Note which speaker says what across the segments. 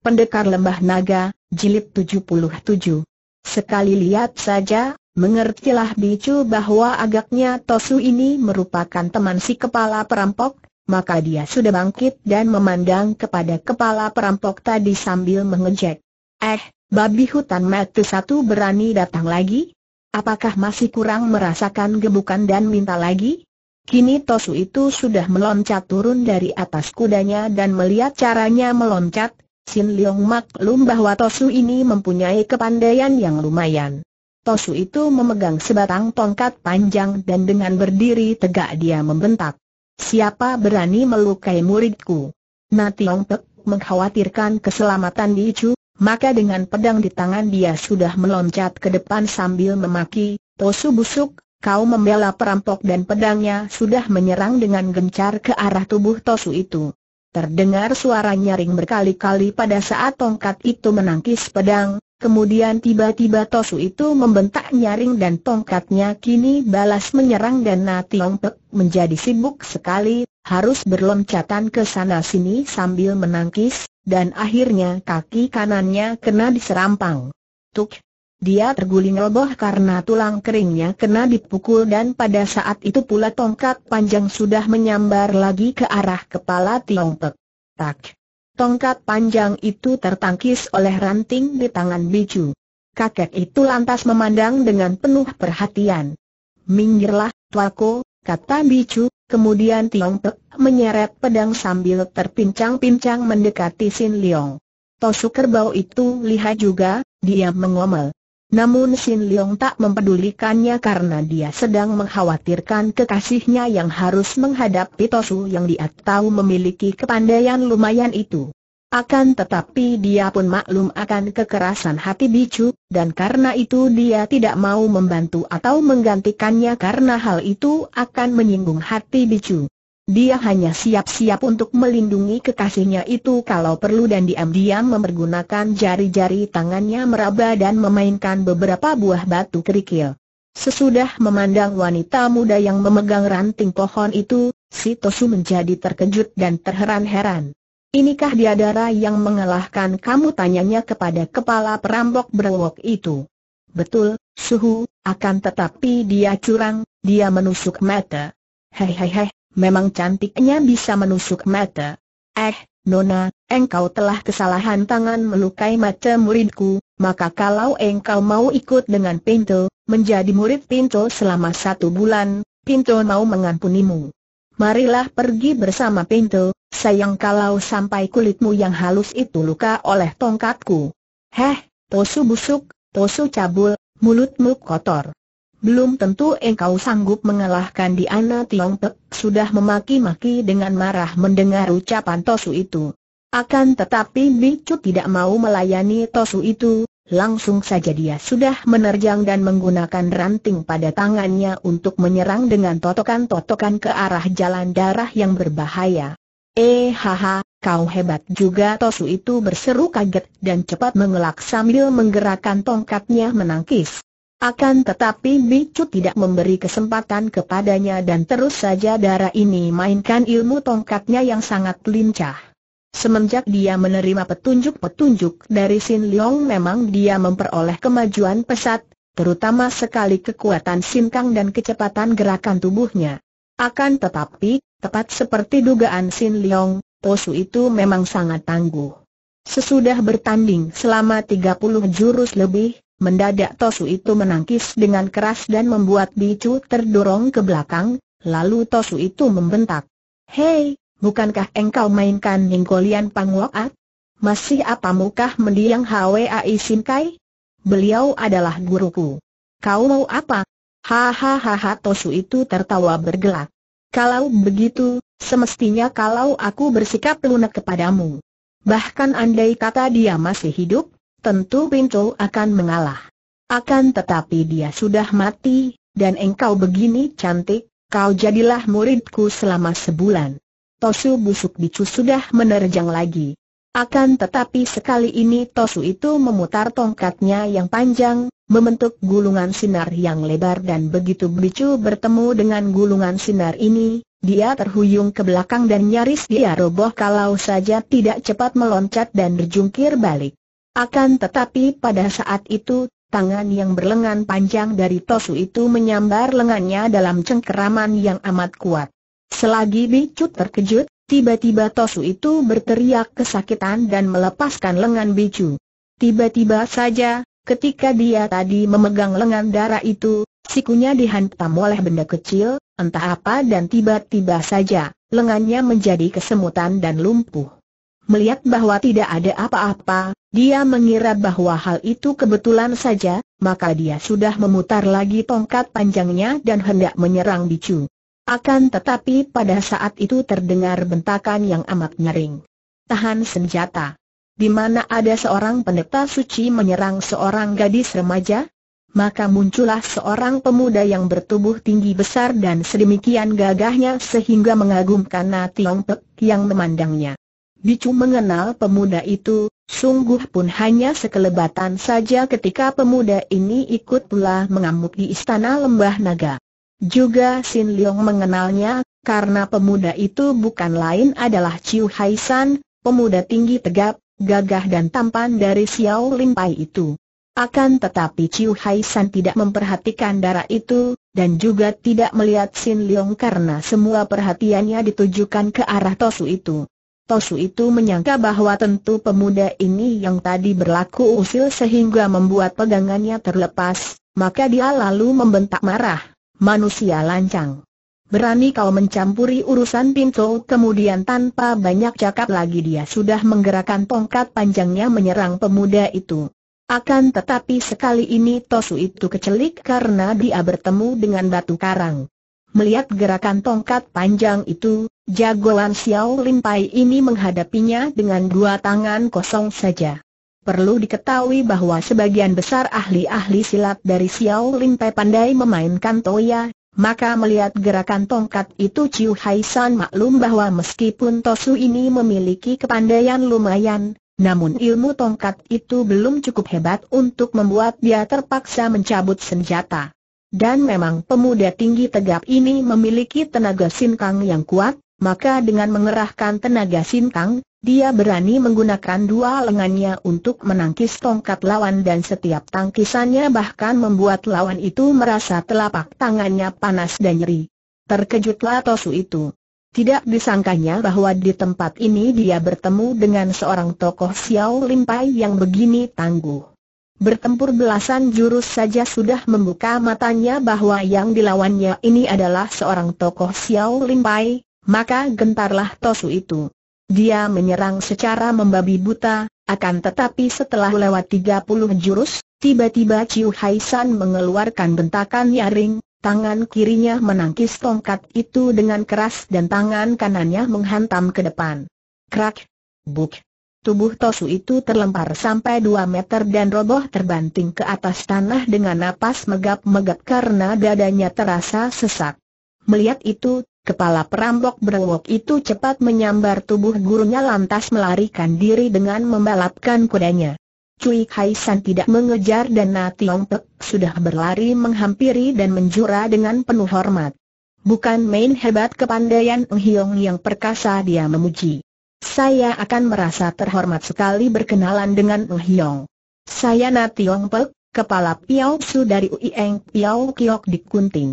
Speaker 1: Pendekar Lembah Naga, Jilid 77. Sekali lihat saja, mengertilah Bicu bahwa agaknya Tosu ini merupakan teman si kepala perampok, maka dia sudah bangkit dan memandang kepada kepala perampok tadi sambil mengejek. Eh, babi hutan mati satu berani datang lagi? Apakah masih kurang merasakan gebukan dan minta lagi? Kini Tosu itu sudah meloncat turun dari atas kudanya dan melihat caranya meloncat, Sin Leong maklum bahwa Tosu ini mempunyai kepandaian yang lumayan. Tosu itu memegang sebatang tongkat panjang dan dengan berdiri tegak dia membentak. Siapa berani melukai muridku? Long Pek mengkhawatirkan keselamatan Di Chu, maka dengan pedang di tangan dia sudah meloncat ke depan sambil memaki, Tosu busuk, kau membela perampok dan pedangnya sudah menyerang dengan gencar ke arah tubuh Tosu itu. Terdengar suara nyaring berkali-kali pada saat tongkat itu menangkis pedang, kemudian tiba-tiba Tosu itu membentak nyaring dan tongkatnya kini balas menyerang dan Na Tiong Pek menjadi sibuk sekali, harus berloncatan ke sana-sini sambil menangkis, dan akhirnya kaki kanannya kena diserampang. Tuk, dia terguling roboh karena tulang keringnya kena dipukul dan pada saat itu pula tongkat panjang sudah menyambar lagi ke arah kepala Tiong Pek. Tak. Tongkat panjang itu tertangkis oleh ranting di tangan Bicu. Kakek itu lantas memandang dengan penuh perhatian. Minggirlah, Tuako, kata Bicu, kemudian Tiong Pek menyeret pedang sambil terpincang-pincang mendekati Sin Leong. Tosuk kerbau itu lihat juga, dia mengomel. Namun Sin Leong tak mempedulikannya karena dia sedang mengkhawatirkan kekasihnya yang harus menghadapi Tosu yang dia tahu memiliki kepandaian lumayan itu. Akan tetapi dia pun maklum akan kekerasan hati Bicu, dan karena itu dia tidak mau membantu atau menggantikannya karena hal itu akan menyinggung hati Bicu. Dia hanya siap-siap untuk melindungi kekasihnya itu kalau perlu dan diam-diam memergunakan jari-jari tangannya meraba dan memainkan beberapa buah batu kerikil. Sesudah memandang wanita muda yang memegang ranting pohon itu, si Tosu menjadi terkejut dan terheran-heran. Inikah dia darah yang mengalahkan kamu tanyanya kepada kepala perampok berwok itu. Betul, suhu, akan tetapi dia curang, dia menusuk mata. Hei hei hei, memang cantiknya bisa menusuk mata. Eh, Nona, engkau telah kesalahan tangan melukai mata muridku, maka kalau engkau mau ikut dengan Pinto, menjadi murid Pinto selama satu bulan, Pinto mau mengampunimu. Marilah pergi bersama Pinto, sayang kalau sampai kulitmu yang halus itu luka oleh tongkatku. Heh, tosu busuk, tosu cabul, mulutmu kotor belum tentu engkau sanggup mengalahkan Diana Pek, sudah memaki-maki dengan marah mendengar ucapan Tosu itu. Akan tetapi Bicu tidak mau melayani Tosu itu, langsung saja dia sudah menerjang dan menggunakan ranting pada tangannya untuk menyerang dengan totokan-totokan ke arah jalan darah yang berbahaya. Eh haha, Kau hebat juga Tosu itu berseru kaget dan cepat mengelak sambil menggerakkan tongkatnya menangkis. Akan tetapi Micu tidak memberi kesempatan kepadanya dan terus saja darah ini mainkan ilmu tongkatnya yang sangat lincah. Semenjak dia menerima petunjuk-petunjuk dari Sin Leong memang dia memperoleh kemajuan pesat, terutama sekali kekuatan sinkang dan kecepatan gerakan tubuhnya. Akan tetapi, tepat seperti dugaan Sin Leong, Posu itu memang sangat tangguh. Sesudah bertanding selama 30 jurus lebih, Mendadak Tosu itu menangkis dengan keras dan membuat Bicu terdorong ke belakang, lalu Tosu itu membentak. Hei, bukankah engkau mainkan Ningkolian pangwakat? Masih apa mukah mendiang HWAI Simkai? Beliau adalah guruku. Kau mau apa? Hahaha Tosu itu tertawa bergelak. Kalau begitu, semestinya kalau aku bersikap lunak kepadamu. Bahkan andai kata dia masih hidup, tentu Pintu akan mengalah. Akan tetapi dia sudah mati, dan engkau begini cantik, kau jadilah muridku selama sebulan. Tosu busuk bicu sudah menerjang lagi. Akan tetapi sekali ini Tosu itu memutar tongkatnya yang panjang, membentuk gulungan sinar yang lebar dan begitu Bicu bertemu dengan gulungan sinar ini, dia terhuyung ke belakang dan nyaris dia roboh kalau saja tidak cepat meloncat dan berjungkir balik. Akan tetapi pada saat itu, tangan yang berlengan panjang dari Tosu itu menyambar lengannya dalam cengkeraman yang amat kuat. Selagi Bicu terkejut, tiba-tiba Tosu itu berteriak kesakitan dan melepaskan lengan Bicu. Tiba-tiba saja, ketika dia tadi memegang lengan darah itu, sikunya dihantam oleh benda kecil, entah apa dan tiba-tiba saja, lengannya menjadi kesemutan dan lumpuh. Melihat bahwa tidak ada apa-apa, dia mengira bahwa hal itu kebetulan saja, maka dia sudah memutar lagi tongkat panjangnya dan hendak menyerang Bicu. Akan tetapi pada saat itu terdengar bentakan yang amat nyering. Tahan senjata. Di mana ada seorang pendeta suci menyerang seorang gadis remaja? Maka muncullah seorang pemuda yang bertubuh tinggi besar dan sedemikian gagahnya sehingga mengagumkan Nati Pek yang memandangnya. Bicu mengenal pemuda itu, sungguh pun hanya sekelebatan saja ketika pemuda ini ikut pula mengamuk di istana lembah naga. Juga Sin Leong mengenalnya, karena pemuda itu bukan lain adalah Chiu Hai San, pemuda tinggi tegap, gagah dan tampan dari Xiao Pai itu. Akan tetapi Chiu Hai San tidak memperhatikan darah itu, dan juga tidak melihat Sin Leong karena semua perhatiannya ditujukan ke arah Tosu itu. Tosu itu menyangka bahwa tentu pemuda ini yang tadi berlaku usil sehingga membuat pegangannya terlepas, maka dia lalu membentak marah, manusia lancang. Berani kau mencampuri urusan pintu? kemudian tanpa banyak cakap lagi dia sudah menggerakkan tongkat panjangnya menyerang pemuda itu. Akan tetapi sekali ini Tosu itu kecelik karena dia bertemu dengan batu karang. Melihat gerakan tongkat panjang itu, Jagoan Xiao Lim ini menghadapinya dengan dua tangan kosong saja. Perlu diketahui bahwa sebagian besar ahli-ahli silat dari Xiao Lim pandai memainkan toya, maka melihat gerakan tongkat itu Chiu Hai San maklum bahwa meskipun Tosu ini memiliki kepandaian lumayan, namun ilmu tongkat itu belum cukup hebat untuk membuat dia terpaksa mencabut senjata. Dan memang pemuda tinggi tegap ini memiliki tenaga sinkang yang kuat, maka dengan mengerahkan tenaga sintang, dia berani menggunakan dua lengannya untuk menangkis tongkat lawan dan setiap tangkisannya bahkan membuat lawan itu merasa telapak tangannya panas dan nyeri. Terkejutlah Tosu itu. Tidak disangkanya bahwa di tempat ini dia bertemu dengan seorang tokoh Xiao Limpai yang begini tangguh. Bertempur belasan jurus saja sudah membuka matanya bahwa yang dilawannya ini adalah seorang tokoh Xiao Limpai, maka gentarlah Tosu itu. Dia menyerang secara membabi buta, akan tetapi setelah lewat 30 jurus, tiba-tiba Ciu Hai San mengeluarkan bentakan nyaring, tangan kirinya menangkis tongkat itu dengan keras dan tangan kanannya menghantam ke depan. Krak! Buk! Tubuh Tosu itu terlempar sampai 2 meter dan roboh terbanting ke atas tanah dengan napas megap-megap karena dadanya terasa sesak. Melihat itu, Kepala perampok berwok itu cepat menyambar tubuh gurunya lantas melarikan diri dengan membalapkan kudanya. Cui Hai San tidak mengejar dan Na Tiong Pek sudah berlari menghampiri dan menjura dengan penuh hormat. Bukan main hebat kepandaian Ng Hiong yang perkasa dia memuji. Saya akan merasa terhormat sekali berkenalan dengan Ng Hiong. Saya Na Tiong Pek, kepala Piao Su dari Uieng Piao Kiok di Kunting.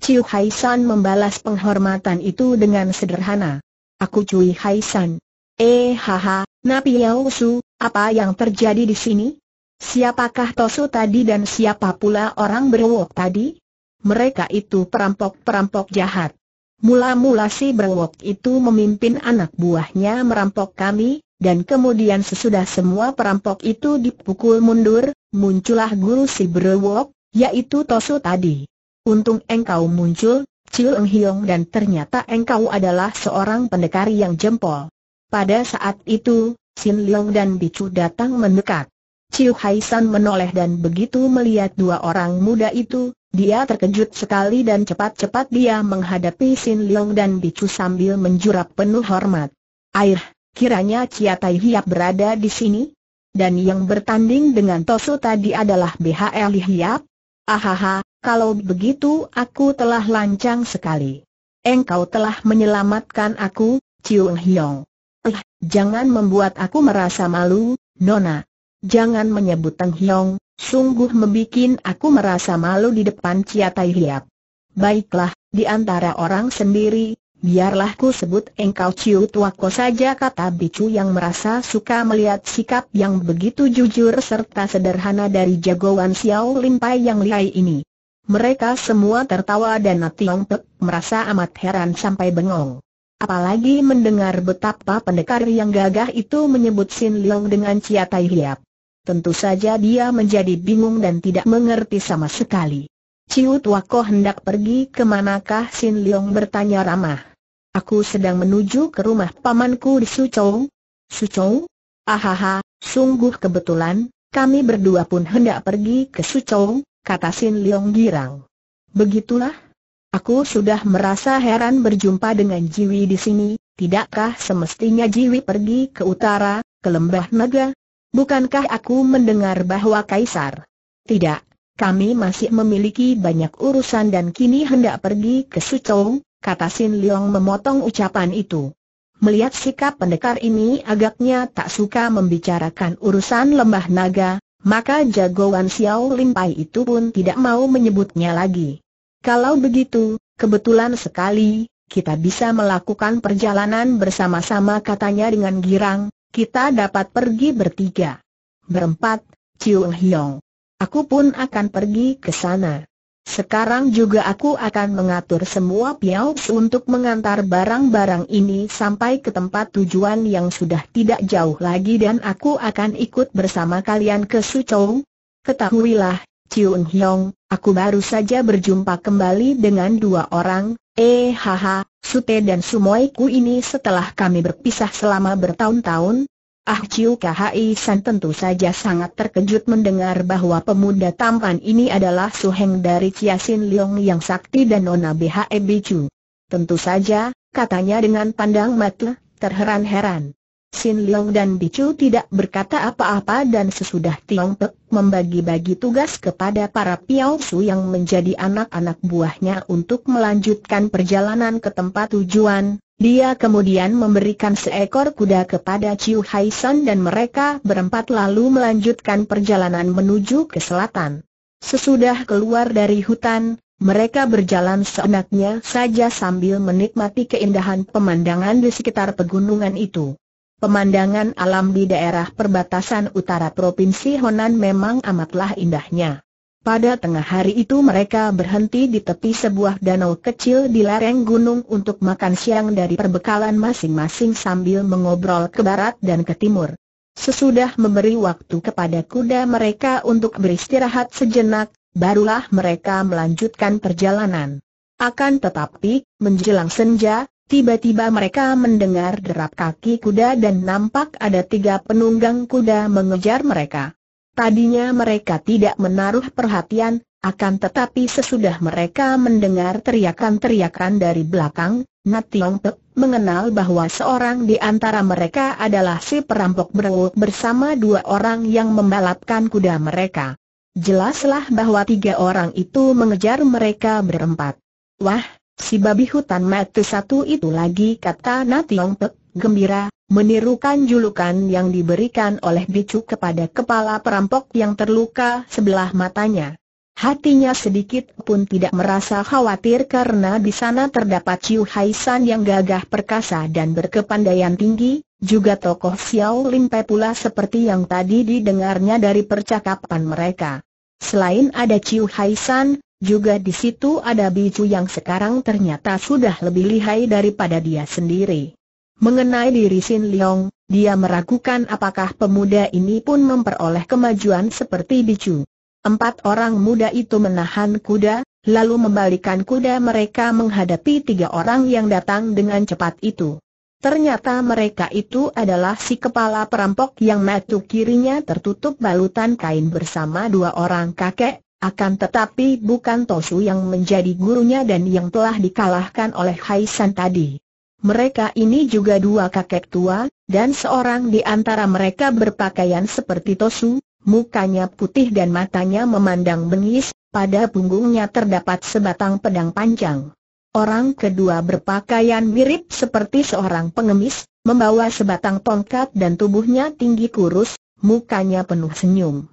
Speaker 1: Ciu Hai San membalas penghormatan itu dengan sederhana. Aku Cui Hai San. Eh haha, Napi Yao Su, apa yang terjadi di sini? Siapakah Tosu tadi dan siapa pula orang berwok tadi? Mereka itu perampok-perampok jahat. Mula-mula si berwok itu memimpin anak buahnya merampok kami, dan kemudian sesudah semua perampok itu dipukul mundur, muncullah guru si berwok, yaitu Tosu tadi. Untung engkau muncul, Chiu Eng Hiong dan ternyata engkau adalah seorang pendekar yang jempol. Pada saat itu, Sin Leong dan Bicu datang mendekat. Chiu Hai San menoleh dan begitu melihat dua orang muda itu, dia terkejut sekali dan cepat-cepat dia menghadapi Sin Leong dan Bicu sambil menjurap penuh hormat. Air, kiranya Chia Tai Hiap berada di sini? Dan yang bertanding dengan Tosu tadi adalah BHL Hiap? Ahaha, kalau begitu aku telah lancang sekali. Engkau telah menyelamatkan aku, Ciu Hiong. Eh, jangan membuat aku merasa malu, Nona. Jangan menyebut Teng Hiong, sungguh membuat aku merasa malu di depan Cia Tai Hiap. Baiklah, di antara orang sendiri, biarlah ku sebut engkau Ciu Tuako saja kata Bicu yang merasa suka melihat sikap yang begitu jujur serta sederhana dari jagoan Xiao Limpai yang lihai ini. Mereka semua tertawa dan Tiong Pek merasa amat heran sampai bengong. Apalagi mendengar betapa pendekar yang gagah itu menyebut Sin Leong dengan Cia Tai Hiap. Tentu saja dia menjadi bingung dan tidak mengerti sama sekali. Ciu Ko hendak pergi ke manakah Sin Leong bertanya ramah. Aku sedang menuju ke rumah pamanku di Su Su Chou? Ahaha, sungguh kebetulan, kami berdua pun hendak pergi ke Su Chou kata Sin Leong girang. Begitulah. Aku sudah merasa heran berjumpa dengan Jiwi di sini, tidakkah semestinya Jiwi pergi ke utara, ke lembah naga? Bukankah aku mendengar bahwa Kaisar? Tidak, kami masih memiliki banyak urusan dan kini hendak pergi ke Suzhou, kata Sin Leong memotong ucapan itu. Melihat sikap pendekar ini agaknya tak suka membicarakan urusan lembah naga, maka jagoan Xiao Lim itu pun tidak mau menyebutnya lagi. Kalau begitu, kebetulan sekali, kita bisa melakukan perjalanan bersama-sama katanya dengan girang, kita dapat pergi bertiga. Berempat, Chiu Hiong. Aku pun akan pergi ke sana. Sekarang juga aku akan mengatur semua piaus untuk mengantar barang-barang ini sampai ke tempat tujuan yang sudah tidak jauh lagi dan aku akan ikut bersama kalian ke Suzhou. Ketahuilah, Chiun Hyong, aku baru saja berjumpa kembali dengan dua orang, eh haha, Sute dan Sumoiku ini setelah kami berpisah selama bertahun-tahun, Ah Chiu Khai San tentu saja sangat terkejut mendengar bahwa pemuda tampan ini adalah suheng dari Sin Leong yang sakti dan Nona BHE Bicu. Tentu saja, katanya dengan pandang mata, terheran-heran. Sin Leong dan Bicu tidak berkata apa-apa dan sesudah Tiong Pek membagi-bagi tugas kepada para Piao Su yang menjadi anak-anak buahnya untuk melanjutkan perjalanan ke tempat tujuan, dia kemudian memberikan seekor kuda kepada Chiu Hai San dan mereka berempat lalu melanjutkan perjalanan menuju ke selatan. Sesudah keluar dari hutan, mereka berjalan seenaknya saja sambil menikmati keindahan pemandangan di sekitar pegunungan itu. Pemandangan alam di daerah perbatasan utara Provinsi Honan memang amatlah indahnya. Pada tengah hari itu mereka berhenti di tepi sebuah danau kecil di lereng gunung untuk makan siang dari perbekalan masing-masing sambil mengobrol ke barat dan ke timur. Sesudah memberi waktu kepada kuda mereka untuk beristirahat sejenak, barulah mereka melanjutkan perjalanan. Akan tetapi, menjelang senja, tiba-tiba mereka mendengar derap kaki kuda dan nampak ada tiga penunggang kuda mengejar mereka. Tadinya mereka tidak menaruh perhatian, akan tetapi sesudah mereka mendengar teriakan-teriakan dari belakang, Nationg mengenal bahwa seorang di antara mereka adalah si perampok berwuk bersama dua orang yang membalapkan kuda mereka. Jelaslah bahwa tiga orang itu mengejar mereka berempat. Wah, si babi hutan mati satu itu lagi kata Nationg gembira, menirukan julukan yang diberikan oleh Bicu kepada kepala perampok yang terluka sebelah matanya. Hatinya sedikit pun tidak merasa khawatir karena di sana terdapat Ciu Haisan yang gagah perkasa dan berkepandaian tinggi, juga tokoh Xiao Pei pula seperti yang tadi didengarnya dari percakapan mereka. Selain ada Ciu Haisan, juga di situ ada Bicu yang sekarang ternyata sudah lebih lihai daripada dia sendiri. Mengenai diri Sin Leong, dia meragukan apakah pemuda ini pun memperoleh kemajuan seperti Bicu. Empat orang muda itu menahan kuda, lalu membalikan kuda mereka menghadapi tiga orang yang datang dengan cepat itu. Ternyata mereka itu adalah si kepala perampok yang matu kirinya tertutup balutan kain bersama dua orang kakek, akan tetapi bukan Tosu yang menjadi gurunya dan yang telah dikalahkan oleh Haisan tadi. Mereka ini juga dua kakek tua, dan seorang di antara mereka berpakaian seperti Tosu, mukanya putih dan matanya memandang bengis, pada punggungnya terdapat sebatang pedang panjang. Orang kedua berpakaian mirip seperti seorang pengemis, membawa sebatang tongkat dan tubuhnya tinggi kurus, mukanya penuh senyum.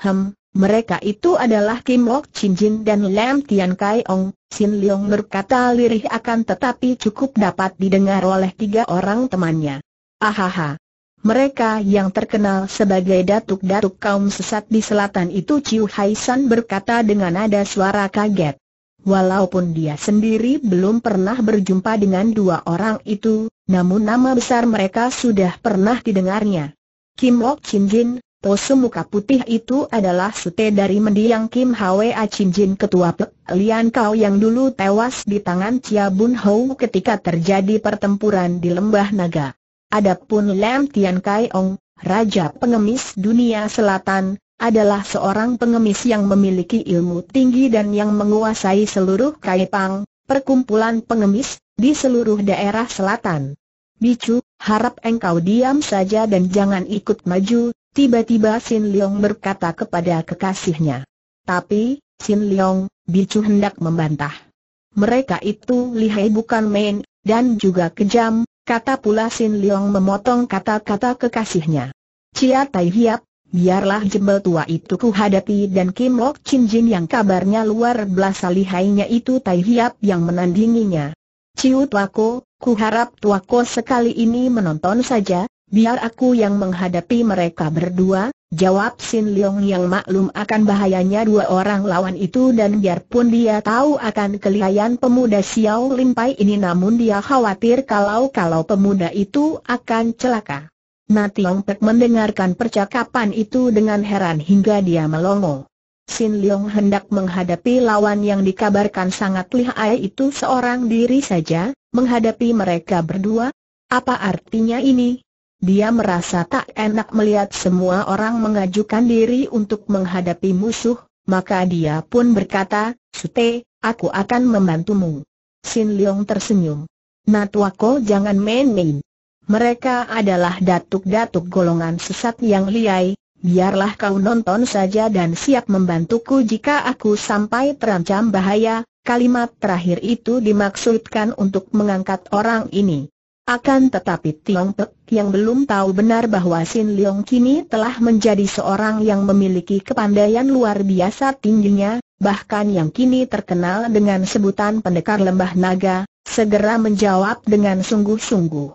Speaker 1: Hem, mereka itu adalah Kim Wok Chin Jin dan Lam Tian Kai Ong. Sin Leong berkata lirih akan tetapi cukup dapat didengar oleh tiga orang temannya. Ahaha. Mereka yang terkenal sebagai datuk-datuk kaum sesat di selatan itu Chiu Hai San berkata dengan nada suara kaget. Walaupun dia sendiri belum pernah berjumpa dengan dua orang itu, namun nama besar mereka sudah pernah didengarnya. Kim Wok Chin Jin, Tosu muka putih itu adalah sute dari mendiang Kim Hwa Jin ketua Pek Lian Kau yang dulu tewas di tangan Chia Bun Hou ketika terjadi pertempuran di Lembah Naga. Adapun Lam Tian Kai Ong, Raja Pengemis Dunia Selatan, adalah seorang pengemis yang memiliki ilmu tinggi dan yang menguasai seluruh Kaipang, perkumpulan pengemis, di seluruh daerah selatan. Bicu, harap engkau diam saja dan jangan ikut maju, Tiba-tiba Sin Leong berkata kepada kekasihnya. Tapi, Sin Leong, Bicu hendak membantah. Mereka itu lihai bukan main, dan juga kejam, kata pula Sin Leong memotong kata-kata kekasihnya. Cia Tai Hiap, biarlah jembel tua itu kuhadapi dan Kim Lok Chin Jin yang kabarnya luar belasa lihainya itu Tai Hiap yang menandinginya. Ciu Tuako, kuharap Tuako sekali ini menonton saja, Biar aku yang menghadapi mereka berdua, jawab Sin Leong yang maklum akan bahayanya dua orang lawan itu dan biarpun dia tahu akan kelihayan pemuda Xiao Limpai ini namun dia khawatir kalau-kalau pemuda itu akan celaka. Nationg Pek mendengarkan percakapan itu dengan heran hingga dia melongo. Sin Leong hendak menghadapi lawan yang dikabarkan sangat lihai itu seorang diri saja, menghadapi mereka berdua? Apa artinya ini? Dia merasa tak enak melihat semua orang mengajukan diri untuk menghadapi musuh, maka dia pun berkata, Sute, aku akan membantumu. Sin Leong tersenyum. Natuako jangan main-main. Mereka adalah datuk-datuk golongan sesat yang liai, biarlah kau nonton saja dan siap membantuku jika aku sampai terancam bahaya. Kalimat terakhir itu dimaksudkan untuk mengangkat orang ini. Akan tetapi Tiong Pek yang belum tahu benar bahwa Sin Leong kini telah menjadi seorang yang memiliki kepandaian luar biasa tingginya, bahkan yang kini terkenal dengan sebutan pendekar lembah naga, segera menjawab dengan sungguh-sungguh.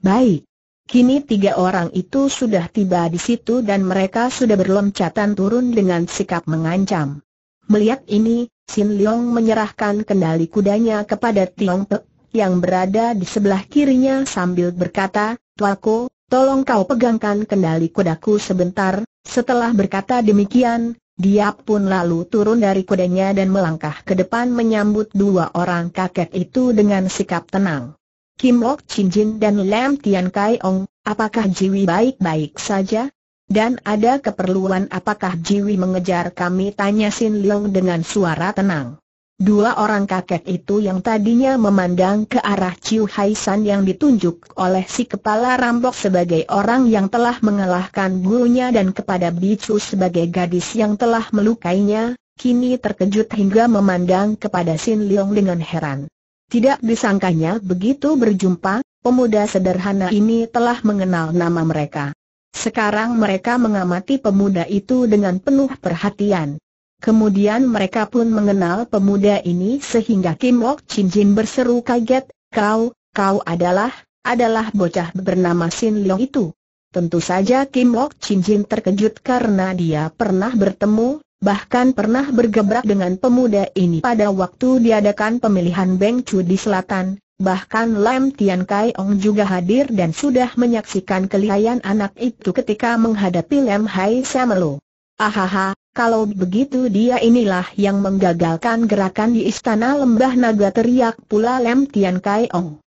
Speaker 1: Baik. Kini tiga orang itu sudah tiba di situ dan mereka sudah berloncatan turun dengan sikap mengancam. Melihat ini, Sin Leong menyerahkan kendali kudanya kepada Tiong Pek yang berada di sebelah kirinya sambil berkata, Tuaku, tolong kau pegangkan kendali kudaku sebentar. Setelah berkata demikian, dia pun lalu turun dari kudanya dan melangkah ke depan menyambut dua orang kakek itu dengan sikap tenang. Kim Lok Chin Jin dan Lam Tian Kai Ong, apakah Jiwi baik-baik saja? Dan ada keperluan apakah Jiwi mengejar kami? Tanya Sin Leong dengan suara tenang. Dua orang kakek itu yang tadinya memandang ke arah Chiu Hai San yang ditunjuk oleh si kepala rampok sebagai orang yang telah mengalahkan gurunya dan kepada Bicu sebagai gadis yang telah melukainya, kini terkejut hingga memandang kepada Sin Leong dengan heran. Tidak disangkanya begitu berjumpa, pemuda sederhana ini telah mengenal nama mereka. Sekarang mereka mengamati pemuda itu dengan penuh perhatian. Kemudian mereka pun mengenal pemuda ini sehingga Kim Wok Chin Jin berseru kaget, kau, kau adalah, adalah bocah bernama Sin Leong itu. Tentu saja Kim Wok Chin Jin terkejut karena dia pernah bertemu, bahkan pernah bergebrak dengan pemuda ini pada waktu diadakan pemilihan Beng Chu di selatan. Bahkan Lam Tian Kai Ong juga hadir dan sudah menyaksikan kelihayan anak itu ketika menghadapi Lam Hai Samelo. Ahaha, kalau begitu dia inilah yang menggagalkan gerakan di istana lembah naga teriak pula Lem Tian Kai Ong.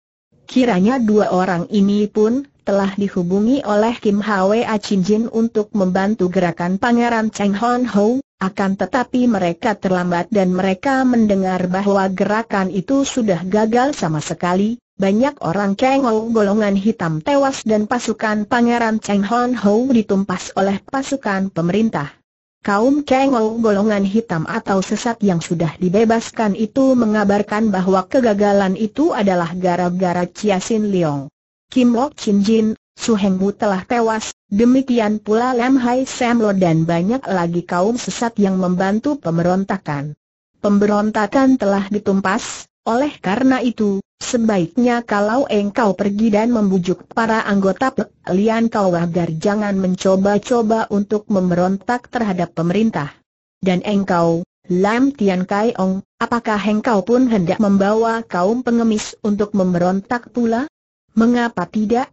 Speaker 1: Kiranya dua orang ini pun telah dihubungi oleh Kim Hwa Chin Jin untuk membantu gerakan Pangeran Cheng Hon Ho, akan tetapi mereka terlambat dan mereka mendengar bahwa gerakan itu sudah gagal sama sekali, banyak orang Hou golongan hitam tewas dan pasukan Pangeran Cheng Hon Hou ditumpas oleh pasukan pemerintah. Kaum Hou golongan hitam atau sesat yang sudah dibebaskan itu mengabarkan bahwa kegagalan itu adalah gara-gara Chia Sin Leong. Kim Lok Chin Jin, Su Heng Wu telah tewas, demikian pula Lam Hai Sam Lo dan banyak lagi kaum sesat yang membantu pemberontakan. Pemberontakan telah ditumpas, oleh karena itu, sebaiknya kalau engkau pergi dan membujuk para anggota Pek Lian kau agar jangan mencoba-coba untuk memberontak terhadap pemerintah. Dan engkau, Lam Tian Kai Ong, apakah engkau pun hendak membawa kaum pengemis untuk memberontak pula? Mengapa tidak?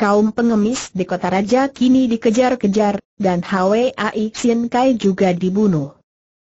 Speaker 1: Kaum pengemis di kota raja kini dikejar-kejar, dan Ai Xin Kai juga dibunuh.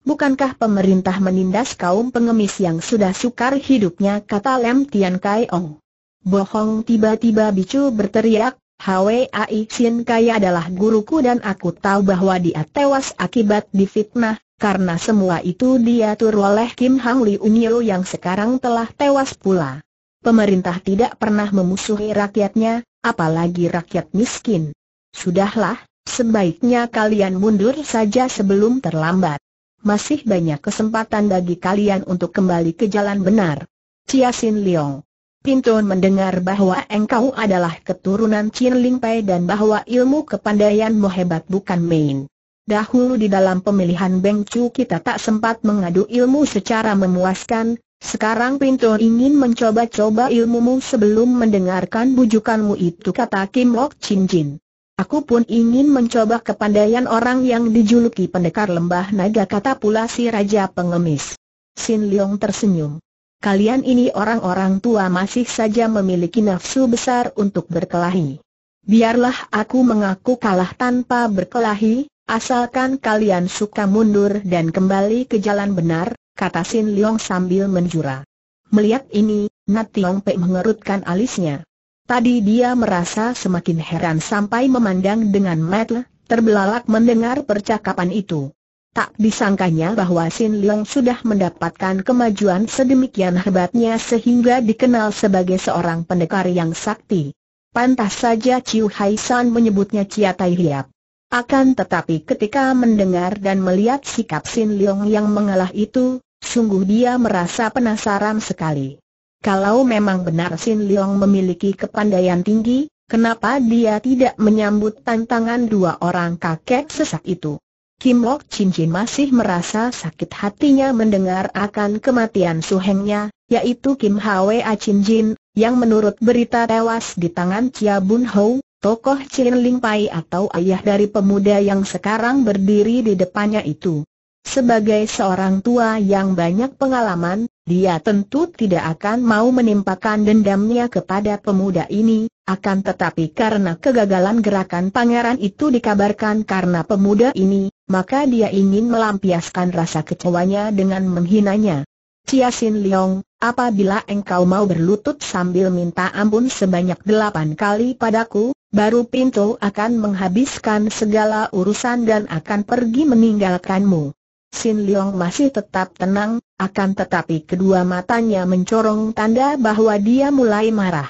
Speaker 1: Bukankah pemerintah menindas kaum pengemis yang sudah sukar hidupnya kata Lem Tian Kai Ong. Bohong tiba-tiba Bicu berteriak, Hwai Xin Kai adalah guruku dan aku tahu bahwa dia tewas akibat difitnah, karena semua itu diatur oleh Kim Hang Li Nyo yang sekarang telah tewas pula. Pemerintah tidak pernah memusuhi rakyatnya, apalagi rakyat miskin. Sudahlah, sebaiknya kalian mundur saja sebelum terlambat masih banyak kesempatan bagi kalian untuk kembali ke jalan benar. Chia Sin Leong. Pintun mendengar bahwa engkau adalah keturunan Chin Ling Pei dan bahwa ilmu kepandaianmu hebat bukan main. Dahulu di dalam pemilihan Beng Chu kita tak sempat mengadu ilmu secara memuaskan, sekarang Pintu ingin mencoba-coba ilmumu sebelum mendengarkan bujukanmu itu kata Kim Lok Chin Jin. Aku pun ingin mencoba kepandaian orang yang dijuluki pendekar lembah naga kata pula si Raja Pengemis. Sin Leong tersenyum. Kalian ini orang-orang tua masih saja memiliki nafsu besar untuk berkelahi. Biarlah aku mengaku kalah tanpa berkelahi, asalkan kalian suka mundur dan kembali ke jalan benar, kata Sin Leong sambil menjura. Melihat ini, Nat Tiong Pei mengerutkan alisnya. Tadi dia merasa semakin heran sampai memandang dengan mata, terbelalak mendengar percakapan itu. Tak disangkanya bahwa Sin Leong sudah mendapatkan kemajuan sedemikian hebatnya sehingga dikenal sebagai seorang pendekar yang sakti. Pantas saja Chiu Hai San menyebutnya Chia Tai Hiap. Akan tetapi ketika mendengar dan melihat sikap Sin Leong yang mengalah itu, sungguh dia merasa penasaran sekali. Kalau memang benar Sin Leong memiliki kepandaian tinggi, kenapa dia tidak menyambut tantangan dua orang kakek sesak itu? Kim Lok Chin Chin masih merasa sakit hatinya mendengar akan kematian suhengnya, yaitu Kim A Chin Chin, yang menurut berita tewas di tangan Chia Bun Ho, tokoh Chin Ling Pai atau ayah dari pemuda yang sekarang berdiri di depannya itu. Sebagai seorang tua yang banyak pengalaman, dia tentu tidak akan mau menimpakan dendamnya kepada pemuda ini, akan tetapi karena kegagalan gerakan pangeran itu dikabarkan karena pemuda ini, maka dia ingin melampiaskan rasa kecewanya dengan menghinanya. Chia Sin Leong, apabila engkau mau berlutut sambil minta ampun sebanyak delapan kali padaku, baru pintu akan menghabiskan segala urusan dan akan pergi meninggalkanmu. Sin Leong masih tetap tenang, akan tetapi kedua matanya mencorong tanda bahwa dia mulai marah.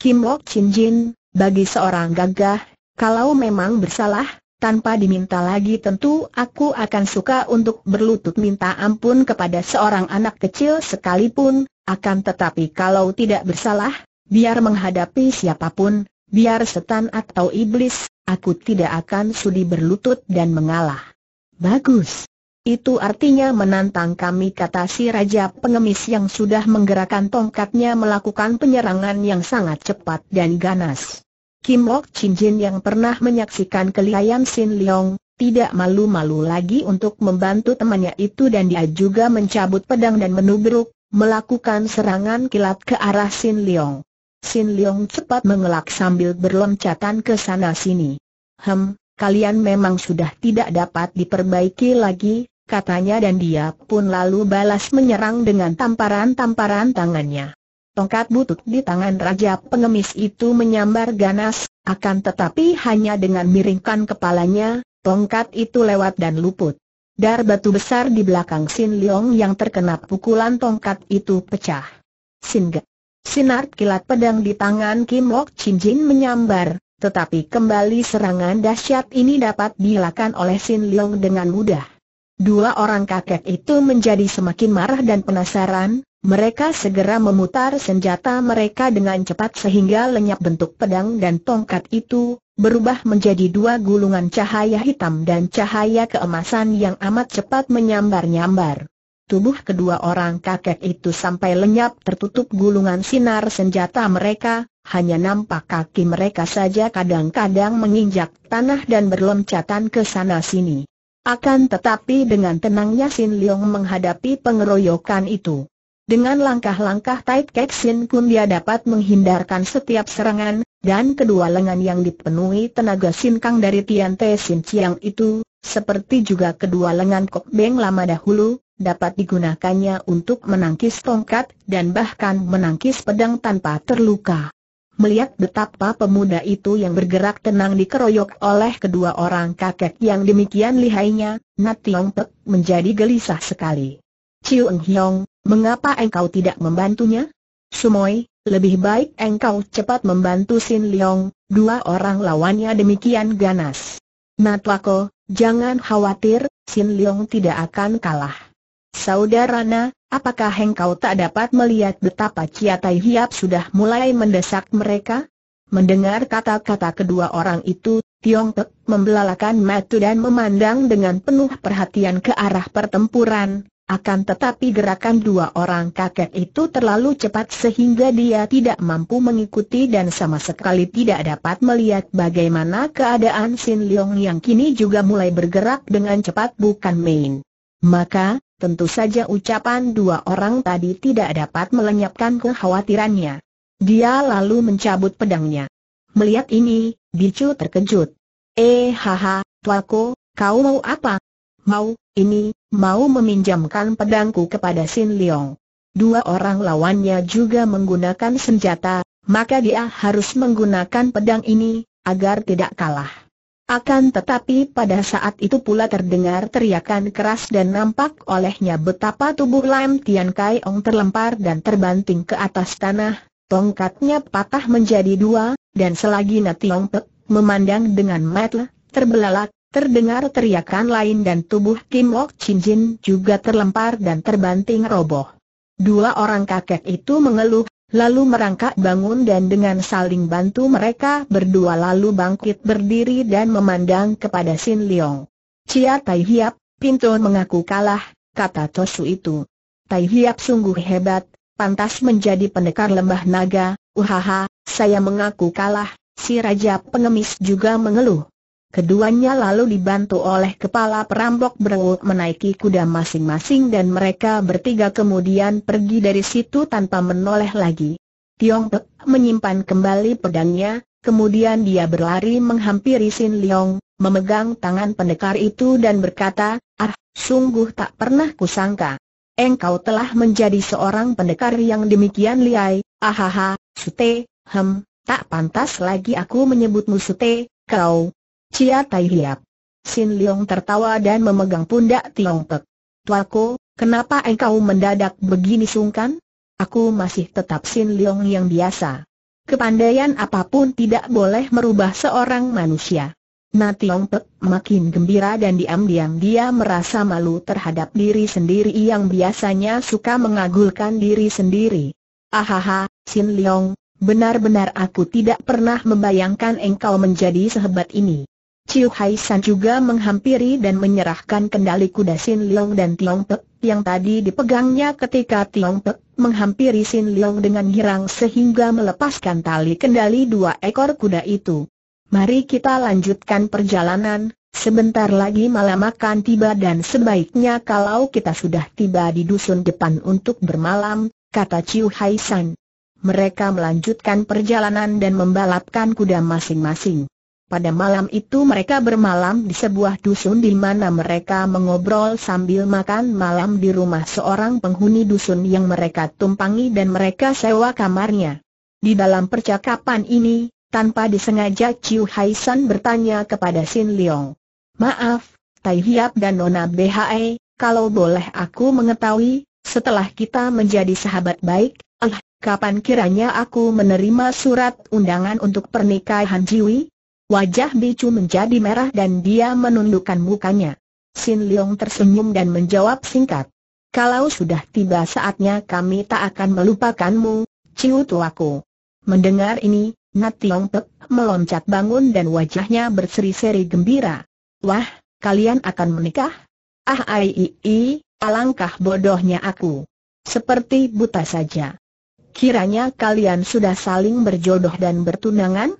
Speaker 1: Kim Lok Chin Jin, bagi seorang gagah, kalau memang bersalah, tanpa diminta lagi tentu aku akan suka untuk berlutut minta ampun kepada seorang anak kecil sekalipun, akan tetapi kalau tidak bersalah, biar menghadapi siapapun, biar setan atau iblis, aku tidak akan sudi berlutut dan mengalah. Bagus, itu artinya menantang kami kata si Raja Pengemis yang sudah menggerakkan tongkatnya melakukan penyerangan yang sangat cepat dan ganas. Kim Lok Chin Jin yang pernah menyaksikan kelihayan Sin Leong, tidak malu-malu lagi untuk membantu temannya itu dan dia juga mencabut pedang dan menubruk, melakukan serangan kilat ke arah Sin Leong. Sin Leong cepat mengelak sambil berloncatan ke sana sini. Hem, kalian memang sudah tidak dapat diperbaiki lagi, katanya dan dia pun lalu balas menyerang dengan tamparan-tamparan tangannya. Tongkat butut di tangan Raja Pengemis itu menyambar ganas, akan tetapi hanya dengan miringkan kepalanya, tongkat itu lewat dan luput. Dar batu besar di belakang Sin Leong yang terkena pukulan tongkat itu pecah. Sin Ge. Sinar kilat pedang di tangan Kim Lok Chin Jin menyambar, tetapi kembali serangan dahsyat ini dapat dilakukan oleh Sin Leong dengan mudah. Dua orang kakek itu menjadi semakin marah dan penasaran, mereka segera memutar senjata mereka dengan cepat sehingga lenyap bentuk pedang dan tongkat itu, berubah menjadi dua gulungan cahaya hitam dan cahaya keemasan yang amat cepat menyambar-nyambar. Tubuh kedua orang kakek itu sampai lenyap tertutup gulungan sinar senjata mereka, hanya nampak kaki mereka saja kadang-kadang menginjak tanah dan berloncatan ke sana-sini. Akan tetapi dengan tenangnya Sin Leong menghadapi pengeroyokan itu. Dengan langkah-langkah Tai Kek Sin Kun dia dapat menghindarkan setiap serangan, dan kedua lengan yang dipenuhi tenaga Sin Kang dari Tian Te Sin Chiang itu, seperti juga kedua lengan Kok Beng lama dahulu, dapat digunakannya untuk menangkis tongkat dan bahkan menangkis pedang tanpa terluka melihat betapa pemuda itu yang bergerak tenang dikeroyok oleh kedua orang kakek yang demikian lihainya, Nat Tiong Pek menjadi gelisah sekali. Ciu Eng Hiong, mengapa engkau tidak membantunya? Sumoy, lebih baik engkau cepat membantu Sin Leong, dua orang lawannya demikian ganas. Nat Lako, jangan khawatir, Sin Leong tidak akan kalah. Saudara Na, Apakah engkau tak dapat melihat betapa Ciatai Hiap sudah mulai mendesak mereka? Mendengar kata-kata kedua orang itu, Tiong Tek membelalakan mata dan memandang dengan penuh perhatian ke arah pertempuran, akan tetapi gerakan dua orang kakek itu terlalu cepat sehingga dia tidak mampu mengikuti dan sama sekali tidak dapat melihat bagaimana keadaan Sin Leong yang kini juga mulai bergerak dengan cepat bukan main. Maka, Tentu saja ucapan dua orang tadi tidak dapat melenyapkan kekhawatirannya. Dia lalu mencabut pedangnya. Melihat ini, Bicu terkejut. Eh haha, tuaku, kau mau apa? Mau, ini, mau meminjamkan pedangku kepada Sin Leong. Dua orang lawannya juga menggunakan senjata, maka dia harus menggunakan pedang ini, agar tidak kalah. Akan tetapi pada saat itu pula terdengar teriakan keras dan nampak olehnya betapa tubuh Lam Tian Kai Ong terlempar dan terbanting ke atas tanah, tongkatnya patah menjadi dua, dan selagi Nationg Pek memandang dengan matlah terbelalak, terdengar teriakan lain dan tubuh Kim Wok Chin Jin juga terlempar dan terbanting roboh. Dua orang kakek itu mengeluh, lalu merangkak bangun dan dengan saling bantu mereka berdua lalu bangkit berdiri dan memandang kepada Sin Leong. Cia Tai Hiap, Pinto mengaku kalah, kata Tosu itu. Tai Hiap sungguh hebat, pantas menjadi pendekar lembah naga, uhaha, saya mengaku kalah, si Raja Pengemis juga mengeluh. Keduanya lalu dibantu oleh kepala perampok berewuk menaiki kuda masing-masing dan mereka bertiga kemudian pergi dari situ tanpa menoleh lagi. Tiong Pek menyimpan kembali pedangnya, kemudian dia berlari menghampiri Sin Leong, memegang tangan pendekar itu dan berkata, Ah, sungguh tak pernah kusangka. Engkau telah menjadi seorang pendekar yang demikian liai, ahaha, sute, hem, tak pantas lagi aku menyebutmu sute, kau, Cia Tai Hiap. Sin Leong tertawa dan memegang pundak Tiong Pek. Tuaku, kenapa engkau mendadak begini sungkan? Aku masih tetap Sin Leong yang biasa. Kepandaian apapun tidak boleh merubah seorang manusia. Nah Tiong Pek makin gembira dan diam-diam dia merasa malu terhadap diri sendiri yang biasanya suka mengagulkan diri sendiri. Ahaha, Sin Leong, benar-benar aku tidak pernah membayangkan engkau menjadi sehebat ini. Chiu Hai San juga menghampiri dan menyerahkan kendali kuda Sin Leong dan Tiong Pek yang tadi dipegangnya ketika Tiong Pek menghampiri Sin Leong dengan girang sehingga melepaskan tali kendali dua ekor kuda itu. Mari kita lanjutkan perjalanan, sebentar lagi malam akan tiba dan sebaiknya kalau kita sudah tiba di dusun depan untuk bermalam, kata Chiu Hai San. Mereka melanjutkan perjalanan dan membalapkan kuda masing-masing. Pada malam itu mereka bermalam di sebuah dusun di mana mereka mengobrol sambil makan malam di rumah seorang penghuni dusun yang mereka tumpangi dan mereka sewa kamarnya. Di dalam percakapan ini, tanpa disengaja Chiu Hai San bertanya kepada Sin Leong. Maaf, Tai Hiap dan Nona BHE, kalau boleh aku mengetahui, setelah kita menjadi sahabat baik, ah, kapan kiranya aku menerima surat undangan untuk pernikahan Jiwi? Wajah Bicu menjadi merah dan dia menundukkan mukanya. Sin Leong tersenyum dan menjawab singkat. Kalau sudah tiba saatnya kami tak akan melupakanmu, Ciu tuaku. Mendengar ini, Nat Tiong Pek meloncat bangun dan wajahnya berseri-seri gembira. Wah, kalian akan menikah? Ah ai, i i, alangkah bodohnya aku. Seperti buta saja. Kiranya kalian sudah saling berjodoh dan bertunangan?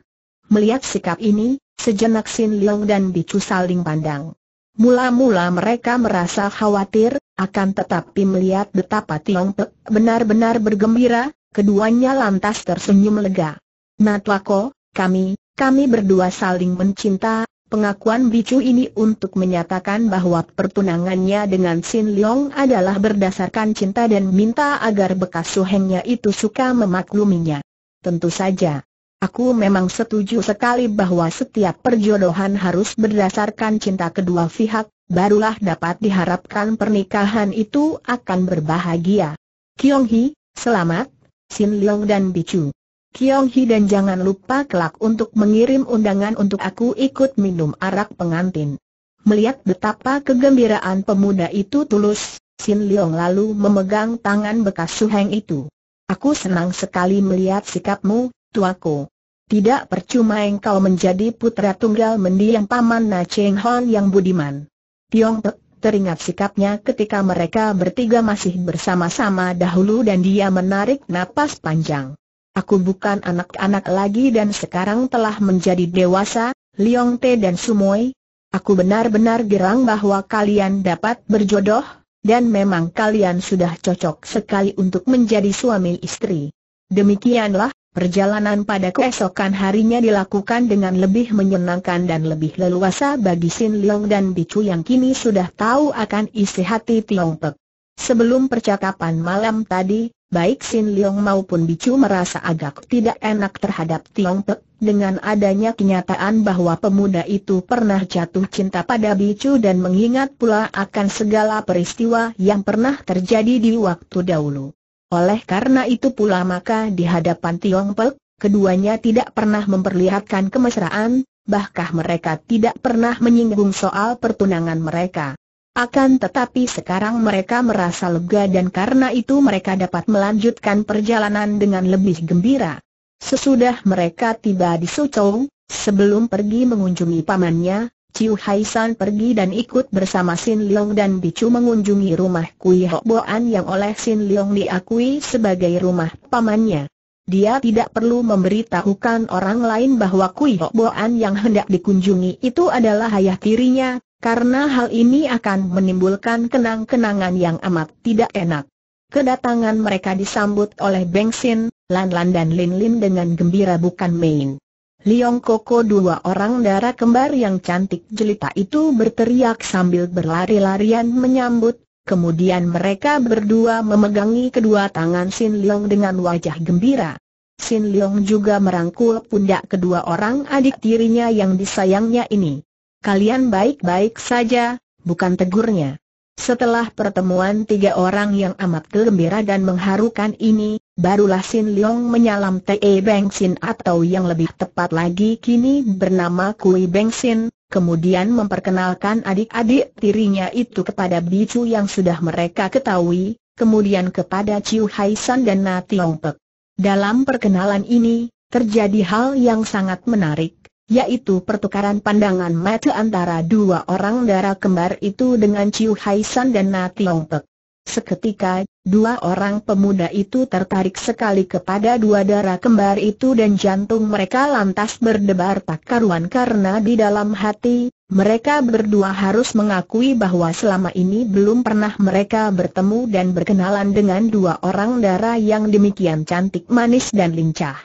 Speaker 1: Melihat sikap ini, sejenak Sin Leong dan Bicu saling pandang. Mula-mula mereka merasa khawatir, akan tetapi melihat betapa Tiong Pek benar-benar bergembira, keduanya lantas tersenyum lega. Natwako, kami, kami berdua saling mencinta, pengakuan Bicu ini untuk menyatakan bahwa pertunangannya dengan Sin Leong adalah berdasarkan cinta dan minta agar bekas suhengnya itu suka memakluminya. Tentu saja. Aku memang setuju sekali bahwa setiap perjodohan harus berdasarkan cinta kedua pihak, barulah dapat diharapkan pernikahan itu akan berbahagia. Kiong Hi, selamat, Sin Leong dan Bicu. Kiong Hi dan jangan lupa kelak untuk mengirim undangan untuk aku ikut minum arak pengantin. Melihat betapa kegembiraan pemuda itu tulus, Sin Leong lalu memegang tangan bekas Su Heng itu. Aku senang sekali melihat sikapmu, tuaku. Tidak percuma engkau menjadi putra tunggal mendiang paman Na Cheng Hon yang budiman. Tiong Pek teringat sikapnya ketika mereka bertiga masih bersama-sama dahulu dan dia menarik napas panjang. Aku bukan anak-anak lagi dan sekarang telah menjadi dewasa, Liong Te dan Sumoy. Aku benar-benar gerang bahwa kalian dapat berjodoh, dan memang kalian sudah cocok sekali untuk menjadi suami istri. Demikianlah, Perjalanan pada keesokan harinya dilakukan dengan lebih menyenangkan dan lebih leluasa bagi Sin Leong dan Bicu yang kini sudah tahu akan isi hati Tiong Pek. Sebelum percakapan malam tadi, baik Sin Leong maupun Bicu merasa agak tidak enak terhadap Tiong Pek dengan adanya kenyataan bahwa pemuda itu pernah jatuh cinta pada Bicu dan mengingat pula akan segala peristiwa yang pernah terjadi di waktu dahulu. Oleh karena itu pula maka di hadapan Tiong Pek, keduanya tidak pernah memperlihatkan kemesraan, bahkan mereka tidak pernah menyinggung soal pertunangan mereka. Akan tetapi sekarang mereka merasa lega dan karena itu mereka dapat melanjutkan perjalanan dengan lebih gembira. Sesudah mereka tiba di Suzhou, sebelum pergi mengunjungi pamannya, Ciu Hai San pergi dan ikut bersama Sin Leong dan Bicu mengunjungi rumah Kui Hok Boan yang oleh Sin Leong diakui sebagai rumah pamannya. Dia tidak perlu memberitahukan orang lain bahwa Kui Hok Boan yang hendak dikunjungi itu adalah ayah tirinya, karena hal ini akan menimbulkan kenang-kenangan yang amat tidak enak. Kedatangan mereka disambut oleh Beng Sin, Lan Lan dan Lin Lin dengan gembira bukan main. Liong Koko dua orang darah kembar yang cantik jelita itu berteriak sambil berlari-larian menyambut, kemudian mereka berdua memegangi kedua tangan Sin Liong dengan wajah gembira. Sin Liong juga merangkul pundak kedua orang adik tirinya yang disayangnya ini. Kalian baik-baik saja, bukan tegurnya. Setelah pertemuan tiga orang yang amat gembira dan mengharukan ini, barulah Sin Leong menyalam Te Beng Sin atau yang lebih tepat lagi kini bernama Kui Beng Sin, kemudian memperkenalkan adik-adik tirinya itu kepada Bicu yang sudah mereka ketahui, kemudian kepada Chiu Hai San dan Na Tiong Pek. Dalam perkenalan ini, terjadi hal yang sangat menarik yaitu pertukaran pandangan mata antara dua orang darah kembar itu dengan Chiu Hai San dan Na Tiong Pek. Seketika, dua orang pemuda itu tertarik sekali kepada dua darah kembar itu dan jantung mereka lantas berdebar tak karuan karena di dalam hati, mereka berdua harus mengakui bahwa selama ini belum pernah mereka bertemu dan berkenalan dengan dua orang darah yang demikian cantik manis dan lincah.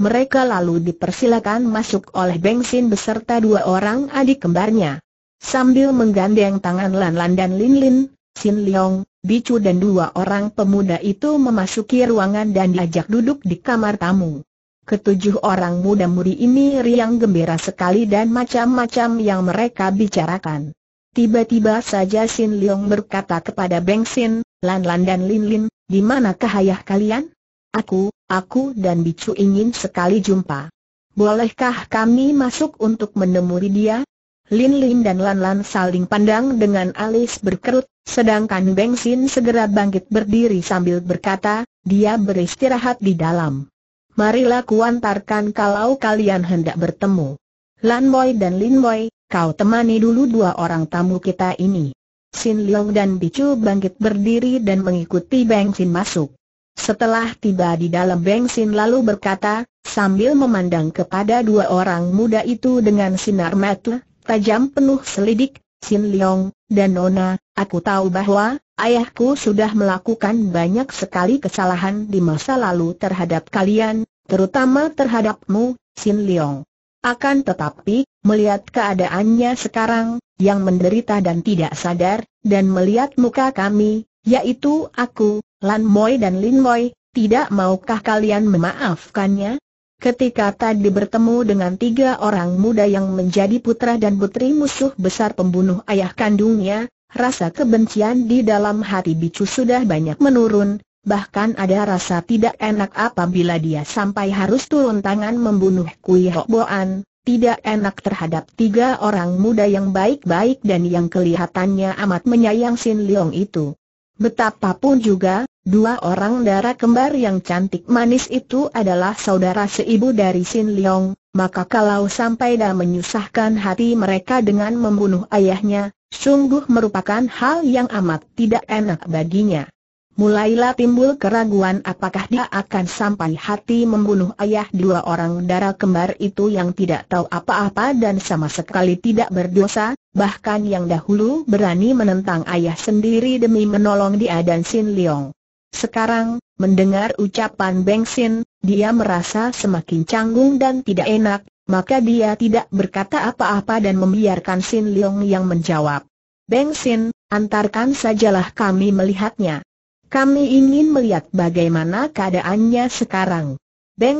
Speaker 1: Mereka lalu dipersilakan masuk oleh Beng Sin beserta dua orang adik kembarnya. Sambil menggandeng tangan Lan Lan dan Lin Lin, Sin Leong, Bicu dan dua orang pemuda itu memasuki ruangan dan diajak duduk di kamar tamu. Ketujuh orang muda muri ini riang gembira sekali dan macam-macam yang mereka bicarakan. Tiba-tiba saja Sin Leong berkata kepada Beng Sin, Lan Lan dan Lin Lin, di mana ayah kalian? Aku, Aku dan Bicu ingin sekali jumpa. Bolehkah kami masuk untuk menemui dia? Lin Lin dan Lan Lan saling pandang dengan alis berkerut, sedangkan Beng Sin segera bangkit berdiri sambil berkata, dia beristirahat di dalam. Marilah kuantarkan kalau kalian hendak bertemu. Lan Boy dan Lin Boy, kau temani dulu dua orang tamu kita ini. Sin Leong dan Bicu bangkit berdiri dan mengikuti Beng Sin masuk setelah tiba di dalam bensin lalu berkata, sambil memandang kepada dua orang muda itu dengan sinar mata tajam penuh selidik, Sin Leong, dan Nona, aku tahu bahwa ayahku sudah melakukan banyak sekali kesalahan di masa lalu terhadap kalian, terutama terhadapmu, Sin Leong. Akan tetapi, melihat keadaannya sekarang, yang menderita dan tidak sadar, dan melihat muka kami, yaitu aku, Lan Moi dan Lin Moi, tidak maukah kalian memaafkannya? Ketika tadi bertemu dengan tiga orang muda yang menjadi putra dan putri musuh besar pembunuh ayah kandungnya, rasa kebencian di dalam hati Bicu sudah banyak menurun, bahkan ada rasa tidak enak apabila dia sampai harus turun tangan membunuh Kui Hok Boan, tidak enak terhadap tiga orang muda yang baik-baik dan yang kelihatannya amat menyayang Sin Leong itu. Betapapun juga, Dua orang darah kembar yang cantik manis itu adalah saudara seibu dari Sin Leong, maka kalau sampai dah menyusahkan hati mereka dengan membunuh ayahnya, sungguh merupakan hal yang amat tidak enak baginya. Mulailah timbul keraguan apakah dia akan sampai hati membunuh ayah dua orang darah kembar itu yang tidak tahu apa-apa dan sama sekali tidak berdosa, bahkan yang dahulu berani menentang ayah sendiri demi menolong dia dan Sin Leong. Sekarang, mendengar ucapan Sin, dia merasa semakin canggung dan tidak enak, maka dia tidak berkata apa-apa dan membiarkan Sin Leong yang menjawab. Sin, antarkan sajalah kami melihatnya. Kami ingin melihat bagaimana keadaannya sekarang.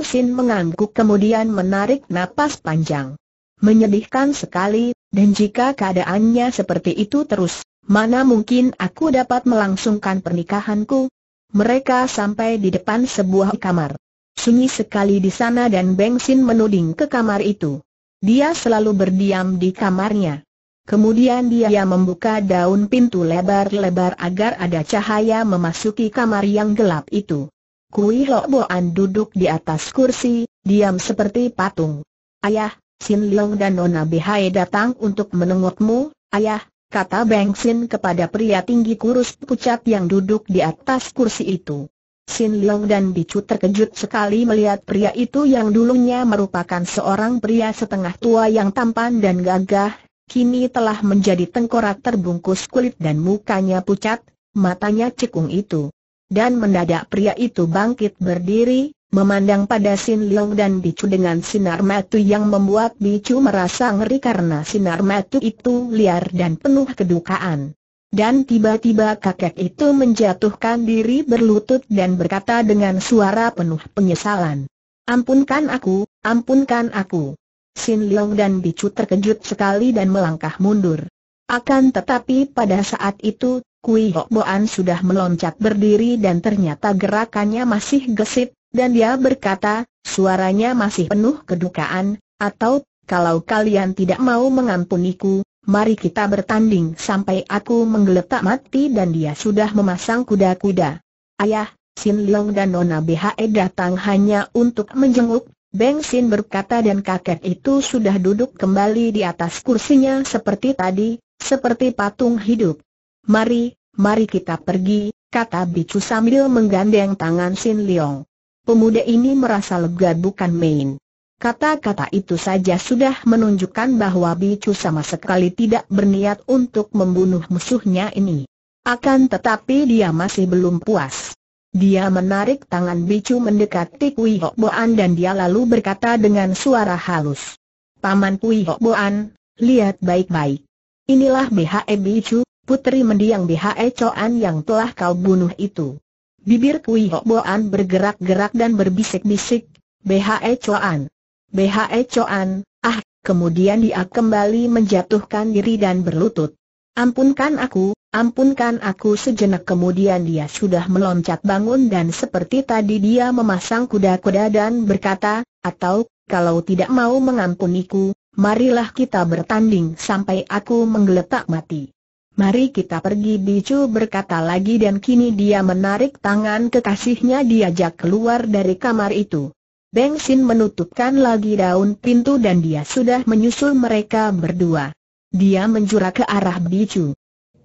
Speaker 1: Sin mengangguk kemudian menarik napas panjang. Menyedihkan sekali, dan jika keadaannya seperti itu terus, mana mungkin aku dapat melangsungkan pernikahanku? Mereka sampai di depan sebuah kamar. Sunyi sekali di sana dan Beng Sin menuding ke kamar itu. Dia selalu berdiam di kamarnya. Kemudian dia membuka daun pintu lebar-lebar agar ada cahaya memasuki kamar yang gelap itu. Kui Lok Boan duduk di atas kursi, diam seperti patung. Ayah, Sin Long dan Nona Bihai datang untuk menengokmu, ayah, kata Beng Sin kepada pria tinggi kurus pucat yang duduk di atas kursi itu. Sin Leong dan Bicu terkejut sekali melihat pria itu yang dulunya merupakan seorang pria setengah tua yang tampan dan gagah, kini telah menjadi tengkorak terbungkus kulit dan mukanya pucat, matanya cekung itu. Dan mendadak pria itu bangkit berdiri, Memandang pada Sin Leong dan Bicu dengan sinar mata yang membuat Bicu merasa ngeri karena sinar mata itu liar dan penuh kedukaan. Dan tiba-tiba kakek itu menjatuhkan diri berlutut dan berkata dengan suara penuh penyesalan. Ampunkan aku, ampunkan aku. Sin Leong dan Bicu terkejut sekali dan melangkah mundur. Akan tetapi pada saat itu, Kui Hok Boan sudah meloncat berdiri dan ternyata gerakannya masih gesit, dan dia berkata, suaranya masih penuh kedukaan, atau, kalau kalian tidak mau mengampuniku, mari kita bertanding sampai aku menggeletak mati dan dia sudah memasang kuda-kuda. Ayah, Sin Leong dan Nona BHE datang hanya untuk menjenguk, Beng Sin berkata dan kakek itu sudah duduk kembali di atas kursinya seperti tadi, seperti patung hidup. Mari, mari kita pergi, kata Bicu sambil menggandeng tangan Sin Leong. Pemuda ini merasa lega bukan main. Kata-kata itu saja sudah menunjukkan bahwa Bicu sama sekali tidak berniat untuk membunuh musuhnya ini. Akan tetapi dia masih belum puas. Dia menarik tangan Bicu mendekati Kui Hok Boan dan dia lalu berkata dengan suara halus. Paman Kui Hok Boan, lihat baik-baik. Inilah BHE Bicu, putri mendiang BHE Coan yang telah kau bunuh itu. Bibir Kui bergerak-gerak dan berbisik-bisik, BHE Choan. BHE Choan, ah, kemudian dia kembali menjatuhkan diri dan berlutut. Ampunkan aku, ampunkan aku sejenak kemudian dia sudah meloncat bangun dan seperti tadi dia memasang kuda-kuda dan berkata, atau, kalau tidak mau mengampuniku, marilah kita bertanding sampai aku menggeletak mati mari kita pergi Bicu berkata lagi dan kini dia menarik tangan kekasihnya diajak keluar dari kamar itu. Beng Sin menutupkan lagi daun pintu dan dia sudah menyusul mereka berdua. Dia menjura ke arah Bicu.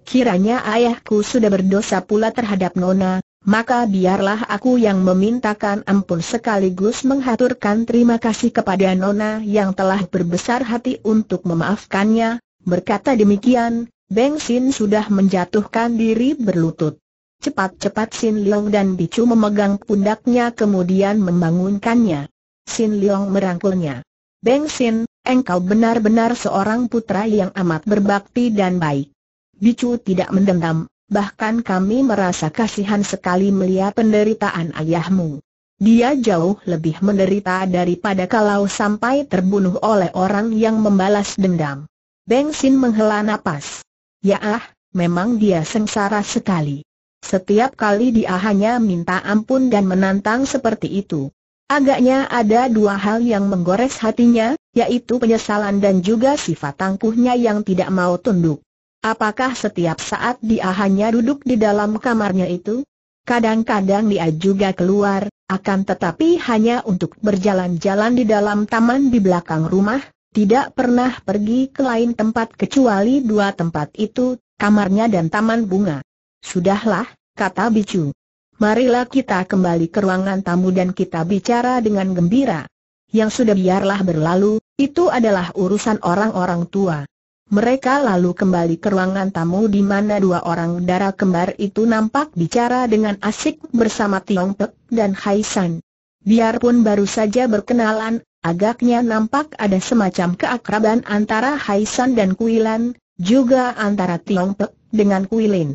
Speaker 1: Kiranya ayahku sudah berdosa pula terhadap Nona, maka biarlah aku yang memintakan ampun sekaligus menghaturkan terima kasih kepada Nona yang telah berbesar hati untuk memaafkannya, berkata demikian, Beng Sin sudah menjatuhkan diri berlutut. Cepat-cepat Sin Leong dan Bicu memegang pundaknya kemudian membangunkannya. Sin Leong merangkulnya. Beng Sin, engkau benar-benar seorang putra yang amat berbakti dan baik. Bicu tidak mendendam, bahkan kami merasa kasihan sekali melihat penderitaan ayahmu. Dia jauh lebih menderita daripada kalau sampai terbunuh oleh orang yang membalas dendam. Beng Sin menghela nafas. Ya ah, memang dia sengsara sekali. Setiap kali dia hanya minta ampun dan menantang seperti itu. Agaknya ada dua hal yang menggores hatinya, yaitu penyesalan dan juga sifat tangkuhnya yang tidak mau tunduk. Apakah setiap saat dia hanya duduk di dalam kamarnya itu? Kadang-kadang dia juga keluar, akan tetapi hanya untuk berjalan-jalan di dalam taman di belakang rumah, tidak pernah pergi ke lain tempat kecuali dua tempat itu, kamarnya dan taman bunga. Sudahlah, kata Bicu. Marilah kita kembali ke ruangan tamu dan kita bicara dengan gembira. Yang sudah biarlah berlalu, itu adalah urusan orang-orang tua. Mereka lalu kembali ke ruangan tamu di mana dua orang darah kembar itu nampak bicara dengan asik bersama Tiong Pek dan Hai San. Biarpun baru saja berkenalan, Agaknya nampak ada semacam keakraban antara Haisan dan Kuilan, juga antara Tiong Pek dengan Kuilin.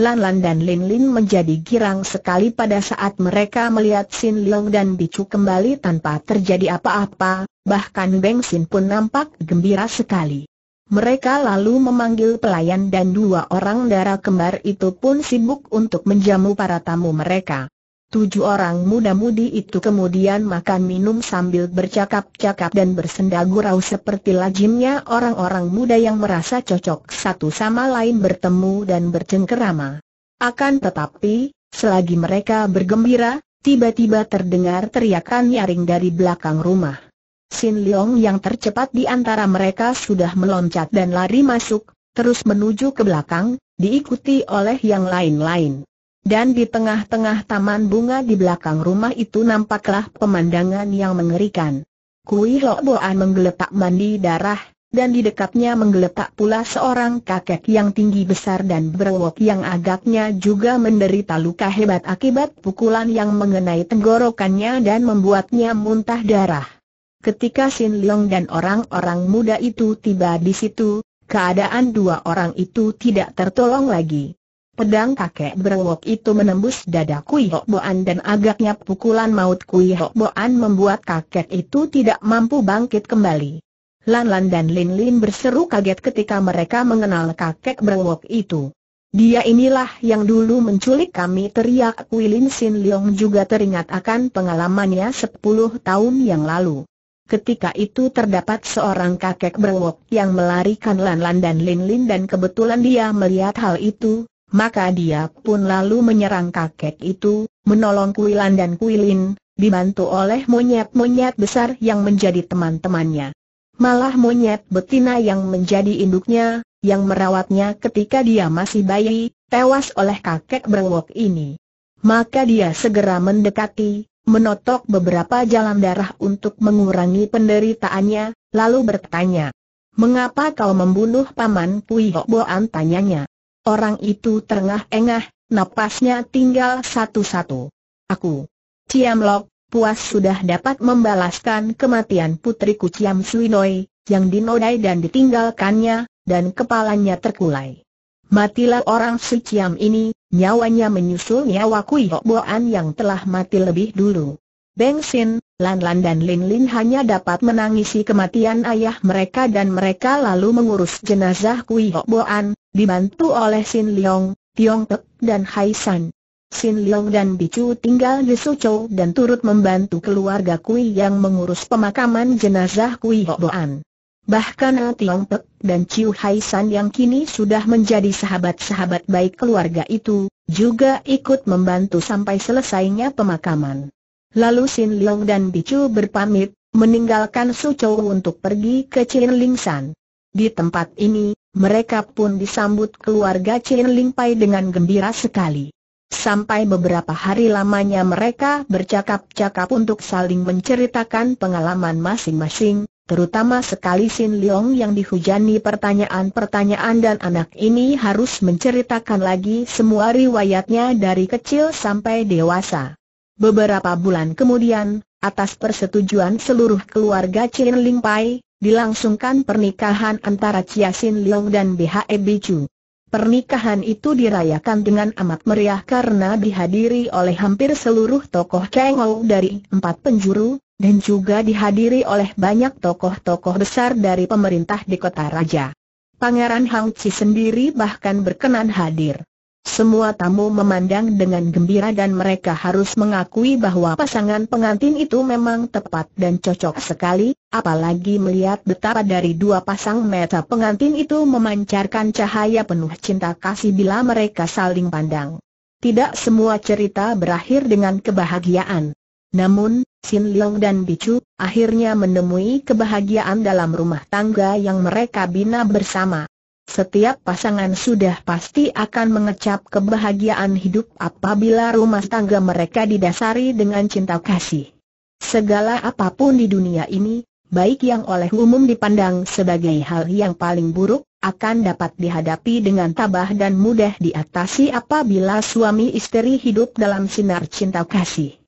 Speaker 1: Lan Lan dan Lin Lin menjadi girang sekali pada saat mereka melihat Sin Leong dan Bicu kembali tanpa terjadi apa-apa, bahkan Beng Sin pun nampak gembira sekali. Mereka lalu memanggil pelayan dan dua orang darah kembar itu pun sibuk untuk menjamu para tamu mereka. Tujuh orang muda-mudi itu kemudian makan minum sambil bercakap-cakap dan bersenda gurau seperti lazimnya orang-orang muda yang merasa cocok satu sama lain bertemu dan bercengkerama. Akan tetapi, selagi mereka bergembira, tiba-tiba terdengar teriakan nyaring dari belakang rumah. Sin Leong yang tercepat di antara mereka sudah meloncat dan lari masuk, terus menuju ke belakang, diikuti oleh yang lain-lain. Dan di tengah-tengah taman bunga di belakang rumah itu nampaklah pemandangan yang mengerikan. Kui Lo Boan menggeletak mandi darah, dan di dekatnya menggeletak pula seorang kakek yang tinggi besar dan berwok yang agaknya juga menderita luka hebat akibat pukulan yang mengenai tenggorokannya dan membuatnya muntah darah. Ketika Sin Leong dan orang-orang muda itu tiba di situ, keadaan dua orang itu tidak tertolong lagi. Pedang kakek berengok itu menembus dada Kui Hok Boan dan agaknya pukulan maut Kui Hok Boan membuat kakek itu tidak mampu bangkit kembali. Lan Lan dan Lin Lin berseru kaget ketika mereka mengenal kakek berengok itu. Dia inilah yang dulu menculik kami teriak Kui Lin Sin Leong juga teringat akan pengalamannya 10 tahun yang lalu. Ketika itu terdapat seorang kakek berwok yang melarikan Lan Lan dan Lin Lin dan kebetulan dia melihat hal itu, maka dia pun lalu menyerang kakek itu, menolong Kuilan dan Kuilin, dibantu oleh monyet-monyet besar yang menjadi teman-temannya. Malah monyet betina yang menjadi induknya, yang merawatnya ketika dia masih bayi, tewas oleh kakek berwok ini. Maka dia segera mendekati, menotok beberapa jalan darah untuk mengurangi penderitaannya, lalu bertanya. Mengapa kau membunuh paman Puyok Boan? tanyanya? Orang itu terengah-engah, napasnya tinggal satu-satu. Aku, Ciam Lok, puas sudah dapat membalaskan kematian putriku Ciam Suinoi, yang dinodai dan ditinggalkannya, dan kepalanya terkulai. Matilah orang si Ciam ini, nyawanya menyusul nyawa Kui Boan yang telah mati lebih dulu. Beng Sin, Lan Lan dan Lin Lin hanya dapat menangisi kematian ayah mereka dan mereka lalu mengurus jenazah Kui Boan, dibantu oleh Sin Leong, Tiong Tek, dan Hai San. Sin Leong dan Bicu tinggal di Suzhou dan turut membantu keluarga Kui yang mengurus pemakaman jenazah Kui Boan. Bahkan Tiong Tek dan Chiu Hai San yang kini sudah menjadi sahabat-sahabat baik keluarga itu, juga ikut membantu sampai selesainya pemakaman. Lalu Sin Leong dan Bicu berpamit, meninggalkan Suzhou untuk pergi ke Ling San. Di tempat ini, mereka pun disambut keluarga Chin Ling Pai dengan gembira sekali. Sampai beberapa hari lamanya mereka bercakap-cakap untuk saling menceritakan pengalaman masing-masing, terutama sekali Sin Leong yang dihujani pertanyaan-pertanyaan dan anak ini harus menceritakan lagi semua riwayatnya dari kecil sampai dewasa. Beberapa bulan kemudian, atas persetujuan seluruh keluarga Chin Ling Pai, dilangsungkan pernikahan antara Chia Sin Leong dan BHE Bicu. Pernikahan itu dirayakan dengan amat meriah karena dihadiri oleh hampir seluruh tokoh Chengou dari empat penjuru, dan juga dihadiri oleh banyak tokoh-tokoh besar dari pemerintah di kota raja. Pangeran Hang Chi sendiri bahkan berkenan hadir. Semua tamu memandang dengan gembira dan mereka harus mengakui bahwa pasangan pengantin itu memang tepat dan cocok sekali, apalagi melihat betapa dari dua pasang mata pengantin itu memancarkan cahaya penuh cinta kasih bila mereka saling pandang. Tidak semua cerita berakhir dengan kebahagiaan. Namun, Sin Leong dan Bicu akhirnya menemui kebahagiaan dalam rumah tangga yang mereka bina bersama. Setiap pasangan sudah pasti akan mengecap kebahagiaan hidup apabila rumah tangga mereka didasari dengan cinta kasih. Segala apapun di dunia ini, baik yang oleh umum dipandang sebagai hal yang paling buruk, akan dapat dihadapi dengan tabah dan mudah diatasi apabila suami istri hidup dalam sinar cinta kasih.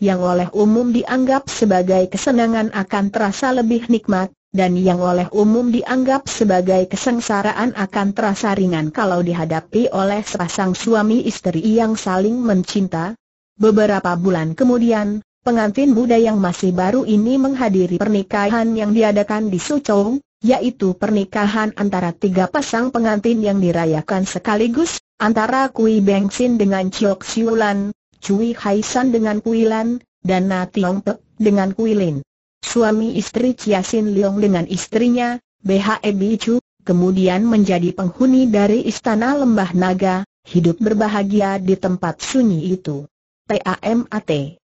Speaker 1: Yang oleh umum dianggap sebagai kesenangan akan terasa lebih nikmat, dan yang oleh umum dianggap sebagai kesengsaraan akan terasa ringan kalau dihadapi oleh sepasang suami istri yang saling mencinta. Beberapa bulan kemudian, pengantin muda yang masih baru ini menghadiri pernikahan yang diadakan di Suchong, yaitu pernikahan antara tiga pasang pengantin yang dirayakan sekaligus, antara Kui Bengsin dengan Chiok Siulan, Cui Haisan dengan Kui Lan, dan Na Tiong Pek dengan Kui Lin suami istri Ciasin Leong dengan istrinya, BHE Bicu, kemudian menjadi penghuni dari Istana Lembah Naga, hidup berbahagia di tempat sunyi itu. TAMAT